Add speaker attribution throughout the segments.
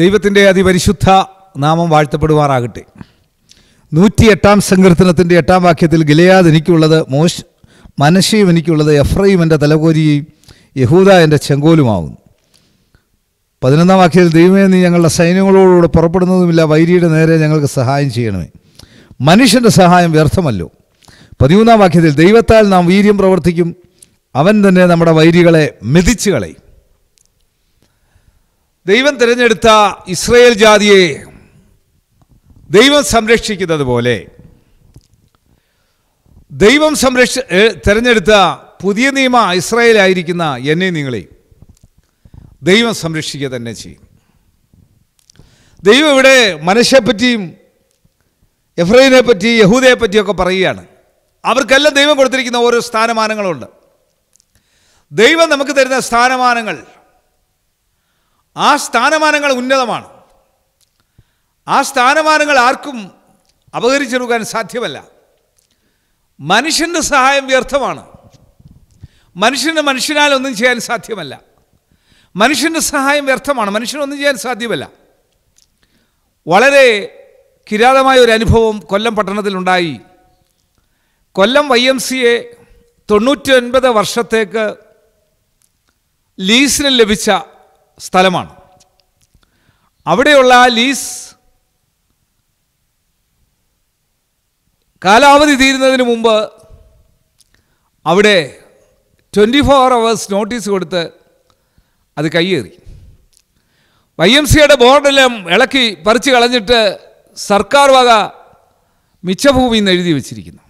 Speaker 1: ദൈവത്തിൻ്റെ അതിപരിശുദ്ധ നാമം വാഴ്ത്തപ്പെടുവാറാകട്ടെ നൂറ്റി എട്ടാം സങ്കീർത്തനത്തിൻ്റെ എട്ടാം വാക്യത്തിൽ ഗിലയാദ് എനിക്കുള്ളത് മോശ് മനശയും എനിക്കുള്ളത് എഫ്രയും എൻ്റെ തലകോരിയും യഹൂദ എൻ്റെ ചെങ്കോലുമാവുന്നു പതിനൊന്നാം വാക്യത്തിൽ ദൈവമേ നീ ഞങ്ങളുടെ സൈന്യങ്ങളോടുകൂടെ പുറപ്പെടുന്നതുമില്ല വൈരിയുടെ നേരെ ഞങ്ങൾക്ക് സഹായം ചെയ്യണമേ മനുഷ്യൻ്റെ സഹായം വ്യർത്ഥമല്ലോ പതിമൂന്നാം വാക്യത്തിൽ ദൈവത്താൽ നാം വീര്യം പ്രവർത്തിക്കും അവൻ തന്നെ നമ്മുടെ വൈരികളെ മെതിച്ചു കളയും ദൈവം തിരഞ്ഞെടുത്ത ഇസ്രയേൽ ജാതിയെ ദൈവം സംരക്ഷിക്കുന്നത് പോലെ ദൈവം സംരക്ഷ തിരഞ്ഞെടുത്ത പുതിയ നിയമ ഇസ്രായേലായിരിക്കുന്ന എന്നെ നിങ്ങളെ ദൈവം സംരക്ഷിക്കുക തന്നെ ചെയ്യും ദൈവം ഇവിടെ മനുഷ്യെപ്പറ്റിയും എഫ്രൈനെ പറ്റി യഹൂദയെ പറ്റിയൊക്കെ പറയുകയാണ് അവർക്കെല്ലാം ദൈവം കൊടുത്തിരിക്കുന്ന ഓരോ സ്ഥാനമാനങ്ങളുണ്ട് ദൈവം നമുക്ക് തരുന്ന സ്ഥാനമാനങ്ങൾ ആ സ്ഥാനമാനങ്ങൾ ഉന്നതമാണ് ആ സ്ഥാനമാനങ്ങൾ ആർക്കും അപഹരിച്ചെടുക്കാൻ സാധ്യമല്ല മനുഷ്യൻ്റെ സഹായം വ്യർത്ഥമാണ് മനുഷ്യന് മനുഷ്യനാൽ ഒന്നും ചെയ്യാൻ സാധ്യമല്ല മനുഷ്യൻ്റെ സഹായം വ്യർത്ഥമാണ് മനുഷ്യനൊന്നും ചെയ്യാൻ സാധ്യമല്ല വളരെ കിരാതമായ ഒരു അനുഭവം കൊല്ലം പട്ടണത്തിലുണ്ടായി Kollam Y M C A തൊണ്ണൂറ്റി ഒൻപത് വർഷത്തേക്ക് ലീസിന് ലഭിച്ച സ്ഥലമാണ് അവിടെയുള്ള ലീസ് കാലാവധി തീരുന്നതിന് മുമ്പ് അവിടെ ട്വൻറ്റി ഫോർ അവേഴ്സ് നോട്ടീസ് കൊടുത്ത് അത് കയ്യേറി വൈ എം സിയുടെ ബോർഡെല്ലാം ഇളക്കി പറിച്ച് കളഞ്ഞിട്ട് സർക്കാർ വക മിച്ചഭൂമി എന്ന് എഴുതി വച്ചിരിക്കുന്നു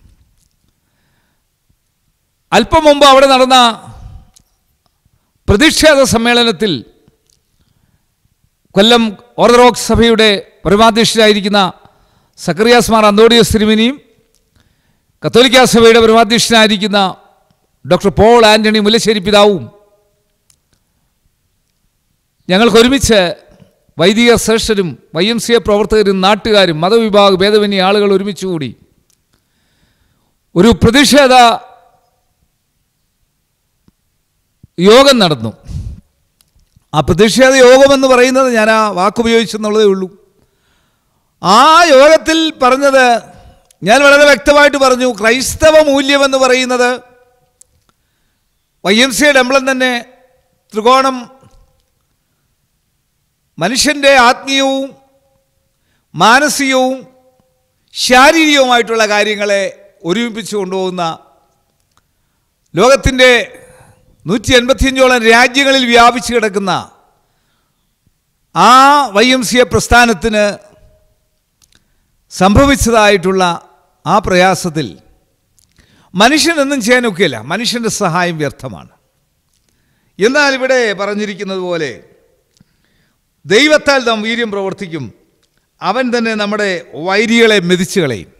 Speaker 1: അല്പം മുമ്പ് അവിടെ നടന്ന പ്രതിഷേധ സമ്മേളനത്തിൽ കൊല്ലം ഓർത്തഡോക്സ് സഭയുടെ പരമാധ്യക്ഷനായിരിക്കുന്ന സക്കറിയാസ് മാർ അന്തോണിയോസ് തിരുമിനിയും കത്തോലിക്ക സഭയുടെ പരമാധ്യക്ഷനായിരിക്കുന്ന ഡോക്ടർ പോൾ ആൻ്റണി മുല്ലശ്ശേരി പിതാവും ഞങ്ങൾക്കൊരുമിച്ച് വൈദിക ശ്രേഷ്ഠരും വൈ എം സി എ പ്രവർത്തകരും നാട്ടുകാരും മതവിഭാഗ ഭേദമന്യ ആളുകൾ ഒരുമിച്ച് കൂടി ഒരു പ്രതിഷേധ യോഗം നടന്നു ആ പ്രതിഷേധ യോഗമെന്ന് പറയുന്നത് ഞാൻ ആ വാക്കുപയോഗിച്ചെന്നുള്ളതേ ഉള്ളൂ ആ യോഗത്തിൽ പറഞ്ഞത് ഞാൻ വളരെ വ്യക്തമായിട്ട് പറഞ്ഞു ക്രൈസ്തവ മൂല്യമെന്ന് പറയുന്നത് വൈ എം സിയുടെ എംബ്ലം തന്നെ ത്രികോണം മനുഷ്യൻ്റെ ആത്മീയവും മാനസികവും ശാരീരികവുമായിട്ടുള്ള കാര്യങ്ങളെ ഒരുമിപ്പിച്ച് കൊണ്ടുപോകുന്ന ലോകത്തിൻ്റെ നൂറ്റി എൺപത്തിയഞ്ചോളം രാജ്യങ്ങളിൽ വ്യാപിച്ചു കിടക്കുന്ന ആ വൈ എം സി എ പ്രസ്ഥാനത്തിന് സംഭവിച്ചതായിട്ടുള്ള ആ പ്രയാസത്തിൽ മനുഷ്യനൊന്നും ചെയ്യാനൊക്കെയില്ല മനുഷ്യൻ്റെ സഹായം വ്യർത്ഥമാണ് എന്നാൽ ഇവിടെ പറഞ്ഞിരിക്കുന്നത് പോലെ ദൈവത്താൽ നാം വീര്യം പ്രവർത്തിക്കും അവൻ തന്നെ നമ്മുടെ വൈരികളെ മെതിച്ചു കളയും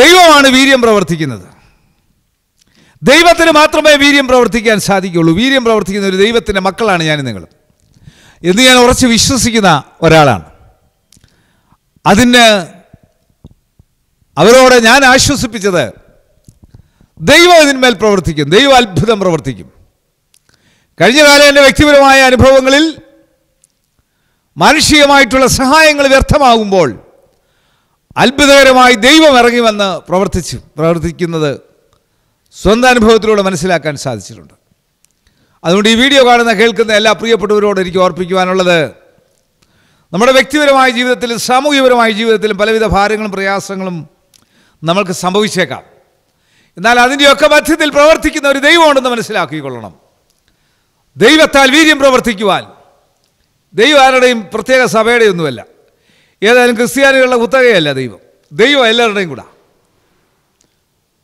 Speaker 1: ദൈവമാണ് വീര്യം പ്രവർത്തിക്കുന്നത് ദൈവത്തിന് മാത്രമേ വീര്യം പ്രവർത്തിക്കാൻ സാധിക്കുകയുള്ളൂ വീര്യം പ്രവർത്തിക്കുന്ന ഒരു ദൈവത്തിൻ്റെ മക്കളാണ് ഞാൻ നിങ്ങൾ എന്ന് ഞാൻ ഉറച്ച് വിശ്വസിക്കുന്ന ഒരാളാണ് അതിന് അവരോട് ഞാൻ ആശ്വസിപ്പിച്ചത് ദൈവം ഇതിന്മേൽ പ്രവർത്തിക്കും ദൈവം അത്ഭുതം പ്രവർത്തിക്കും കഴിഞ്ഞ കാലം എൻ്റെ വ്യക്തിപരമായ അനുഭവങ്ങളിൽ മാനുഷികമായിട്ടുള്ള സഹായങ്ങൾ വ്യർത്ഥമാകുമ്പോൾ അത്ഭുതകരമായി ദൈവം ഇറങ്ങി വന്ന് പ്രവർത്തിച്ചു പ്രവർത്തിക്കുന്നത് സ്വന്തം അനുഭവത്തിലൂടെ മനസ്സിലാക്കാൻ സാധിച്ചിട്ടുണ്ട് അതുകൊണ്ട് ഈ വീഡിയോ കാണുന്ന കേൾക്കുന്ന എല്ലാ പ്രിയപ്പെട്ടവരോട് എനിക്ക് ഓർപ്പിക്കുവാനുള്ളത് നമ്മുടെ വ്യക്തിപരമായ ജീവിതത്തിലും സാമൂഹികപരമായ ജീവിതത്തിലും പലവിധ ഭാരങ്ങളും പ്രയാസങ്ങളും നമ്മൾക്ക് സംഭവിച്ചേക്കാം എന്നാൽ അതിൻ്റെയൊക്കെ മധ്യത്തിൽ പ്രവർത്തിക്കുന്ന ഒരു ദൈവമുണ്ടെന്ന് മനസ്സിലാക്കിക്കൊള്ളണം ദൈവത്താൽ വീര്യം പ്രവർത്തിക്കുവാൻ ദൈവം ആരുടെയും പ്രത്യേക സഭയുടെയൊന്നുമല്ല ഏതായാലും ക്രിസ്ത്യാനികളുടെ കുത്തകയല്ല ദൈവം ദൈവം എല്ലാവരുടെയും കൂടാ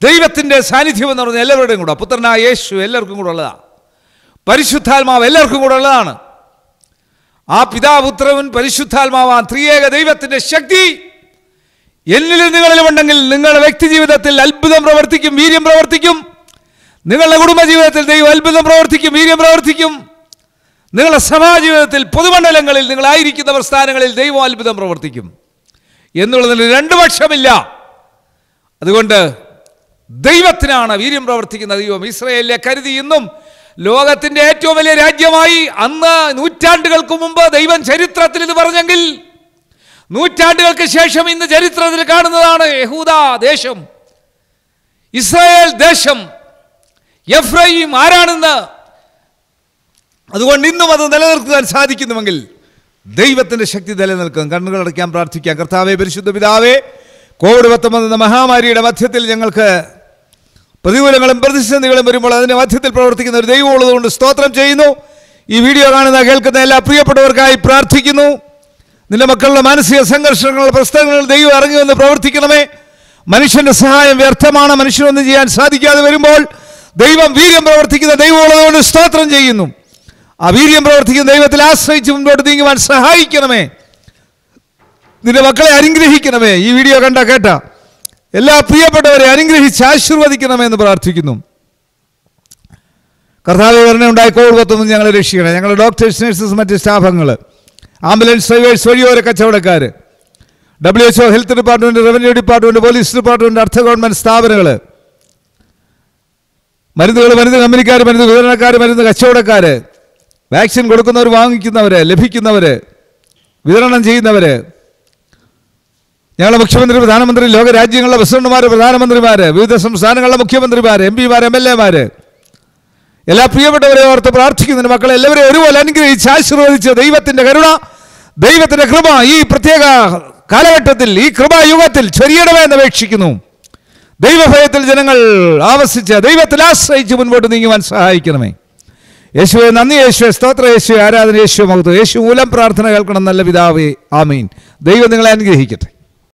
Speaker 1: ദൈവത്തിൻ്റെ സാന്നിധ്യം എന്ന് പറഞ്ഞാൽ എല്ലാവരുടെയും കൂടെ പുത്രനായ യേശു എല്ലാവർക്കും കൂടെ ഉള്ളതാണ് പരിശുദ്ധാത്മാവ് എല്ലാവർക്കും കൂടെ ഉള്ളതാണ് ആ പിതാപുത്രവൻ പരിശുദ്ധാത്മാവാൻ ത്രിയേക ദൈവത്തിൻ്റെ ശക്തി എന്നിൽ നിങ്ങളിലുമുണ്ടെങ്കിൽ നിങ്ങളുടെ വ്യക്തി ജീവിതത്തിൽ അത്ഭുതം പ്രവർത്തിക്കും വീര്യം പ്രവർത്തിക്കും നിങ്ങളുടെ കുടുംബജീവിതത്തിൽ ദൈവം അത്ഭുതം പ്രവർത്തിക്കും വീര്യം പ്രവർത്തിക്കും നിങ്ങളുടെ സഭാജീവിതത്തിൽ പൊതുമണ്ഡലങ്ങളിൽ നിങ്ങളായിരിക്കുന്ന പ്രസ്ഥാനങ്ങളിൽ ദൈവം അത്ഭുതം പ്രവർത്തിക്കും എന്നുള്ളതിന് രണ്ട് പക്ഷമില്ല അതുകൊണ്ട് ദൈവത്തിനാണ് വീര്യം പ്രവർത്തിക്കുന്ന ദൈവം ഇസ്രയേലിലെ കരുതി ഇന്നും ലോകത്തിൻ്റെ ഏറ്റവും വലിയ രാജ്യമായി അന്ന് നൂറ്റാണ്ടുകൾക്ക് മുമ്പ് ദൈവം ചരിത്രത്തിൽ ഇത് പറഞ്ഞെങ്കിൽ നൂറ്റാണ്ടുകൾക്ക് ശേഷം ഇന്ന് ചരിത്രത്തിൽ കാണുന്നതാണ് യഹൂദ ദേശം ഇസ്രായേൽ ദേശം എഫ്രൈം ആരാണെന്ന് അതുകൊണ്ട് ഇന്നും അത് നിലനിർത്താൻ സാധിക്കുന്നുവെങ്കിൽ ദൈവത്തിൻ്റെ ശക്തി നിലനിൽക്കും അടയ്ക്കാൻ പ്രാർത്ഥിക്കാം കർത്താവെ പരിശുദ്ധ പിതാവേ കോവിഡ് പത്തൊമ്പത് മഹാമാരിയുടെ മധ്യത്തിൽ ഞങ്ങൾക്ക് പ്രതികൂലങ്ങളും പ്രതിസന്ധികളും വരുമ്പോൾ അതിൻ്റെ മധ്യത്തിൽ പ്രവർത്തിക്കുന്ന ഒരു ദൈവം ഉള്ളതുകൊണ്ട് സ്തോത്രം ചെയ്യുന്നു ഈ വീഡിയോ കാണുന്ന കേൾക്കുന്ന എല്ലാ പ്രിയപ്പെട്ടവർക്കായി പ്രാർത്ഥിക്കുന്നു നിന്റെ മക്കളുടെ മാനസിക സംഘർഷങ്ങളുടെ പ്രശ്നങ്ങൾ ദൈവം ഇറങ്ങി വന്ന് പ്രവർത്തിക്കണമേ മനുഷ്യന്റെ സഹായം വ്യർത്ഥമാണ് മനുഷ്യനൊന്നും ചെയ്യാൻ സാധിക്കാതെ വരുമ്പോൾ ദൈവം വീര്യം പ്രവർത്തിക്കുന്ന ദൈവമുള്ളതുകൊണ്ട് സ്തോത്രം ചെയ്യുന്നു ആ വീര്യം പ്രവർത്തിക്കുന്ന ദൈവത്തിൽ ആശ്രയിച്ച് മുന്നോട്ട് നീങ്ങുവാൻ സഹായിക്കണമേ നിന്റെ മക്കളെ അനുഗ്രഹിക്കണമേ ഈ വീഡിയോ കണ്ട കേട്ട എല്ലാ പ്രിയപ്പെട്ടവരെ അനുഗ്രഹിച്ച് ആശീർവദിക്കണമെന്ന് പ്രാർത്ഥിക്കുന്നു കർത്താവ് ഉണ്ടായി കോഴിക്കത്തൊന്നും ഞങ്ങളെ രക്ഷിക്കണം ഞങ്ങളുടെ ഡോക്ടേഴ്സ് നഴ്സസ് മറ്റ് സ്റ്റാഫങ്ങൾ ആംബുലൻസ് ഡ്രൈവേഴ്സ് വഴിയോര കച്ചവടക്കാർ W H O health department revenue department police department അർദ്ധ ഗവൺമെൻറ് സ്ഥാപനങ്ങൾ മരുന്നുകൾ മരുന്ന് കമ്പനിക്കാർ മരുന്ന് വിതരണക്കാർ മരുന്ന് കച്ചവടക്കാർ വാക്സിൻ കൊടുക്കുന്നവർ വാങ്ങിക്കുന്നവർ ലഭിക്കുന്നവർ വിതരണം ചെയ്യുന്നവർ ഞങ്ങളുടെ മുഖ്യമന്ത്രി പ്രധാനമന്ത്രി ലോക രാജ്യങ്ങളിലെ പ്രസിഡന്റുമാർ പ്രധാനമന്ത്രിമാർ വിവിധ സംസ്ഥാനങ്ങളിലെ മുഖ്യമന്ത്രിമാർ എം പിമാർ എം എൽ എമാർ എല്ലാ പ്രിയപ്പെട്ടവരെ ഓർത്ത് പ്രാർത്ഥിക്കുന്ന മക്കളെ എല്ലാവരെയും ഒരുപോലെ അനുഗ്രഹിച്ച് ആശീർവദിച്ച് ദൈവത്തിന്റെ കരുണ ദൈവത്തിന്റെ കൃപ ഈ പ്രത്യേക കാലഘട്ടത്തിൽ ഈ കൃപായുഗത്തിൽ ചൊരിയണമേ എന്ന് അപേക്ഷിക്കുന്നു ദൈവഭയത്തിൽ ജനങ്ങൾ ആവസിച്ച് ദൈവത്തിൽ ആശ്രയിച്ച് മുൻപോട്ട് നീങ്ങുവാൻ സഹായിക്കണമേ യേശുവെ നന്ദി യേശുവേ സ്തോത്ര യേശു ആരാധന യേശു മകത്തു യേശു മൂലം പ്രാർത്ഥന കേൾക്കണം നല്ല പിതാവേ ആമീൻ ദൈവം നിങ്ങളെ അനുഗ്രഹിക്കട്ടെ